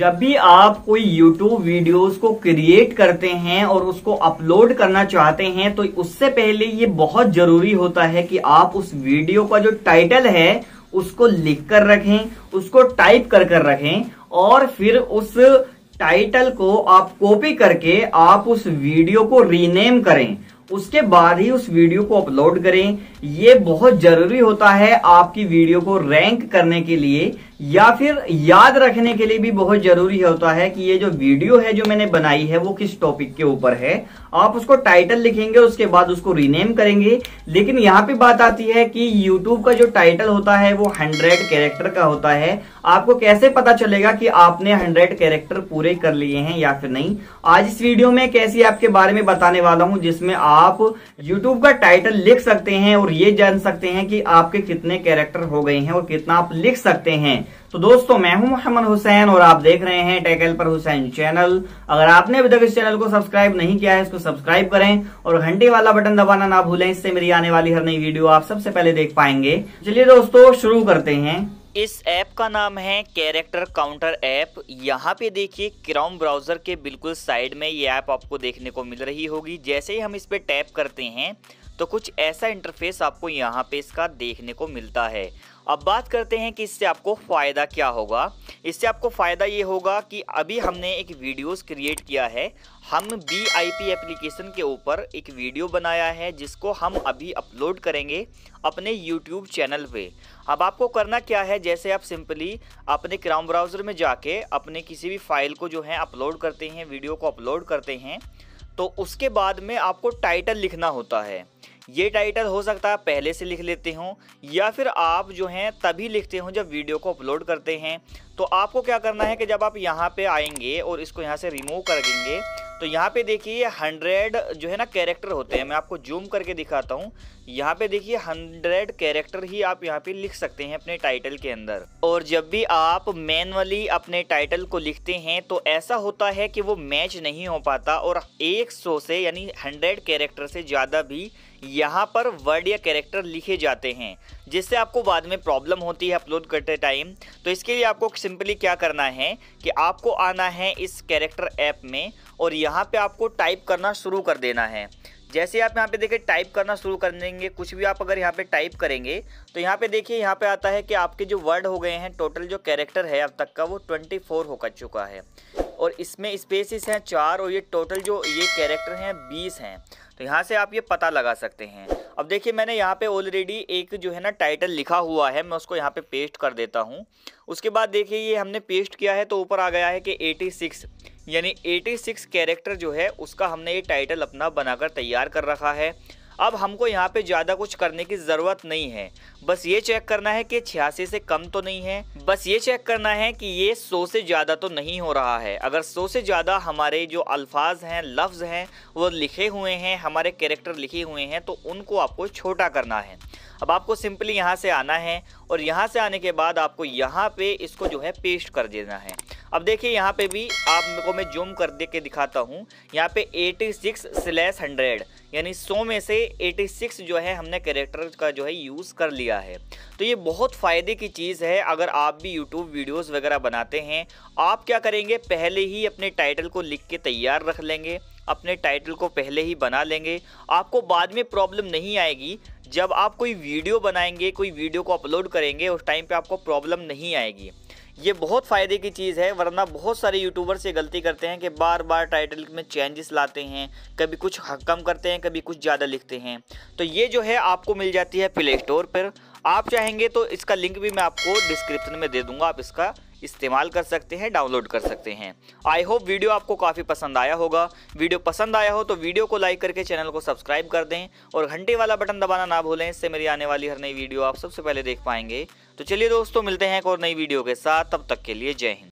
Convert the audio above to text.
जब भी आप कोई YouTube वीडियोस को क्रिएट करते हैं और उसको अपलोड करना चाहते हैं तो उससे पहले ये बहुत जरूरी होता है कि आप उस वीडियो का जो टाइटल है उसको लिख कर रखें उसको टाइप कर कर रखें और फिर उस टाइटल को आप कॉपी करके आप उस वीडियो को रीनेम करें उसके बाद ही उस वीडियो को अपलोड करें ये बहुत जरूरी होता है आपकी वीडियो को रैंक करने के लिए या फिर याद रखने के लिए भी बहुत जरूरी होता है कि ये जो वीडियो है जो मैंने बनाई है वो किस टॉपिक के ऊपर है आप उसको टाइटल लिखेंगे उसके बाद उसको रीनेम करेंगे लेकिन यहाँ पे बात आती है कि YouTube का जो टाइटल होता है वो 100 कैरेक्टर का होता है आपको कैसे पता चलेगा कि आपने 100 कैरेक्टर पूरे कर लिए हैं या फिर नहीं आज इस वीडियो में एक ऐसी ऐप के बारे में बताने वाला हूँ जिसमें आप आप यूट्यूब का टाइटल लिख सकते हैं और ये जान सकते हैं कि आपके कितने कैरेक्टर हो गए हैं और कितना आप लिख सकते हैं तो दोस्तों मैं हूं मोहम्मद हुसैन और आप देख रहे हैं टैकल पर हुसैन चैनल अगर आपने अभी तक इस चैनल को सब्सक्राइब नहीं किया है इसको सब्सक्राइब करें और घंटे वाला बटन दबाना ना भूलें इससे मेरी आने वाली हर नई वीडियो आप सबसे पहले देख पाएंगे चलिए दोस्तों शुरू करते हैं इस ऐप का नाम है कैरेक्टर काउंटर ऐप यहाँ पे देखिए क्राउम ब्राउज़र के बिल्कुल साइड में ये ऐप आपको देखने को मिल रही होगी जैसे ही हम इस पर टैप करते हैं तो कुछ ऐसा इंटरफेस आपको यहाँ पे इसका देखने को मिलता है अब बात करते हैं कि इससे आपको फ़ायदा क्या होगा इससे आपको फ़ायदा ये होगा कि अभी हमने एक वीडियोस क्रिएट किया है हम बी आई पी एप्लीकेशन के ऊपर एक वीडियो बनाया है जिसको हम अभी अपलोड करेंगे अपने यूट्यूब चैनल पे अब आपको करना क्या है जैसे आप सिंपली अपने क्राउन ब्राउज़र में जाके अपने किसी भी फाइल को जो है अपलोड करते हैं वीडियो को अपलोड करते हैं तो उसके बाद में आपको टाइटल लिखना होता है ये टाइटल हो सकता है पहले से लिख लेते हो या फिर आप जो हैं तभी लिखते हो जब वीडियो को अपलोड करते हैं तो आपको क्या करना है कि जब आप यहाँ पे आएंगे और इसको यहाँ से रिमूव कर देंगे तो यहाँ पे देखिए हंड्रेड जो है ना कैरेक्टर होते हैं मैं आपको जूम करके दिखाता हूँ यहाँ पे देखिए हंड्रेड कैरेक्टर ही आप यहाँ पे लिख सकते हैं अपने टाइटल के अंदर और जब भी आप मैनुअली अपने टाइटल को लिखते हैं तो ऐसा होता है कि वो मैच नहीं हो पाता और 100 से यानी हंड्रेड कैरेक्टर से ज़्यादा भी यहाँ पर वर्ड या कैरेक्टर लिखे जाते हैं जिससे आपको बाद में प्रॉब्लम होती है अपलोड करते टाइम तो इसके लिए आपको सिंपली क्या करना है कि आपको आना है इस कैरेक्टर ऐप में और यहाँ पे आपको टाइप करना शुरू कर देना है जैसे आप यहाँ पे देखिए टाइप करना शुरू कर देंगे कुछ भी आप अगर यहाँ पे टाइप करेंगे तो यहाँ पे देखिए यहाँ पे आता है कि आपके जो वर्ड हो गए हैं टोटल जो कैरेक्टर है अब तक का वो ट्वेंटी फोर हो कर चुका है और इसमें स्पेसिस हैं चार और ये टोटल जो ये कैरेक्टर हैं बीस हैं तो यहाँ से आप ये पता लगा सकते हैं अब देखिए मैंने यहाँ पे ऑलरेडी एक जो है ना टाइटल लिखा हुआ है मैं उसको यहाँ पे पेस्ट कर देता हूँ उसके बाद देखिए ये हमने पेस्ट किया है तो ऊपर आ गया है कि 86 यानी 86 कैरेक्टर जो है उसका हमने ये टाइटल अपना बनाकर तैयार कर रखा है अब हमको यहाँ पे ज़्यादा कुछ करने की ज़रूरत नहीं है बस ये चेक करना है कि छियासी से कम तो नहीं है बस ये चेक करना है कि ये सौ से ज़्यादा तो नहीं हो रहा है अगर सौ से ज़्यादा हमारे जो अल्फाज हैं लफ्ज़ हैं वो लिखे हुए हैं हमारे कैरेक्टर लिखे हुए हैं तो उनको आपको छोटा करना है अब आपको सिंपली यहाँ से आना है और यहाँ से आने के बाद आपको यहाँ पर इसको जो है पेस्ट कर देना है अब देखिए यहाँ पे भी आपको मैं जूम कर दे के दिखाता हूँ यहाँ पे 86 सिक्स स्लैस हंड्रेड यानी 100 में से 86 जो है हमने करेक्टर का जो है यूज़ कर लिया है तो ये बहुत फ़ायदे की चीज़ है अगर आप भी यूट्यूब वीडियोस वगैरह बनाते हैं आप क्या करेंगे पहले ही अपने टाइटल को लिख के तैयार रख लेंगे अपने टाइटल को पहले ही बना लेंगे आपको बाद में प्रॉब्लम नहीं आएगी जब आप कोई वीडियो बनाएंगे कोई वीडियो को अपलोड करेंगे उस टाइम पे आपको प्रॉब्लम नहीं आएगी ये बहुत फ़ायदे की चीज़ है वरना बहुत सारे यूट्यूबर्स ये गलती करते हैं कि बार बार टाइटल में चेंजेस लाते हैं कभी कुछ कम करते हैं कभी कुछ ज़्यादा लिखते हैं तो ये जो है आपको मिल जाती है प्ले स्टोर पर आप चाहेंगे तो इसका लिंक भी मैं आपको डिस्क्रिप्शन में दे दूँगा आप इसका इस्तेमाल कर सकते हैं डाउनलोड कर सकते हैं आई होप वीडियो आपको काफ़ी पसंद आया होगा वीडियो पसंद आया हो तो वीडियो को लाइक करके चैनल को सब्सक्राइब कर दें और घंटे वाला बटन दबाना ना भूलें इससे मेरी आने वाली हर नई वीडियो आप सबसे पहले देख पाएंगे तो चलिए दोस्तों मिलते हैं एक और नई वीडियो के साथ तब तक के लिए जय हिंद